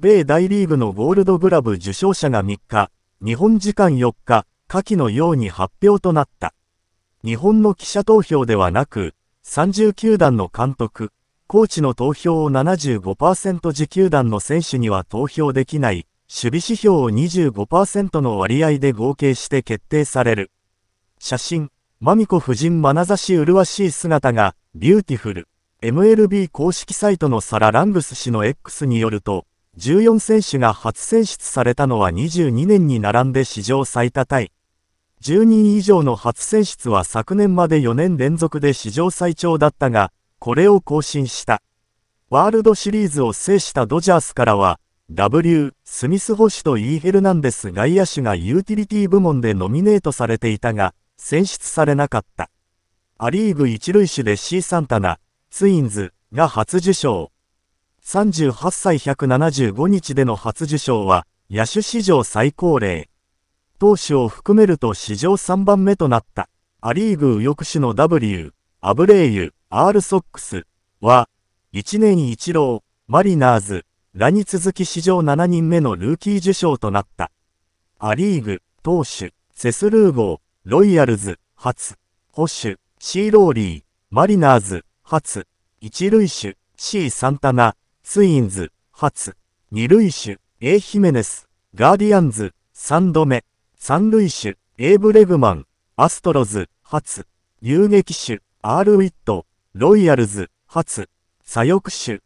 米大リーグのゴールドグラブ受賞者が3日、日本時間4日、下記のように発表となった。日本の記者投票ではなく、30球団の監督、コーチの投票を75%自球団の選手には投票できない、守備指標を25%の割合で合計して決定される。写真、マミコ夫人眼差し麗しい姿が、ビューティフル。MLB 公式サイトのサラ・ラングス氏の X によると、14選手が初選出されたのは22年に並んで史上最多タイ。10人以上の初選出は昨年まで4年連続で史上最長だったが、これを更新した。ワールドシリーズを制したドジャースからは、W、スミス捕手と E・ ヘルナンデス外野手がユーティリティ部門でノミネートされていたが、選出されなかった。ア・リーグ一塁手で C・ サンタナ、ツインズが初受賞。38歳175日での初受賞は、野手史上最高齢。投手を含めると史上3番目となった。アリーグ右翼手の W、アブレイユ、アールソックスは、1年一郎、マリナーズ、らに続き史上7人目のルーキー受賞となった。アリーグ、投手、セスルー号、ロイヤルズ、初、保守、シーローリー、マリナーズ、初、一塁手、C サンタナ、ツインズ、初、二塁手、A ヒメネス、ガーディアンズ、三度目、三塁手、イブレグマン、アストロズ、初、遊撃手、R ウィット、ロイヤルズ、初、左翼手、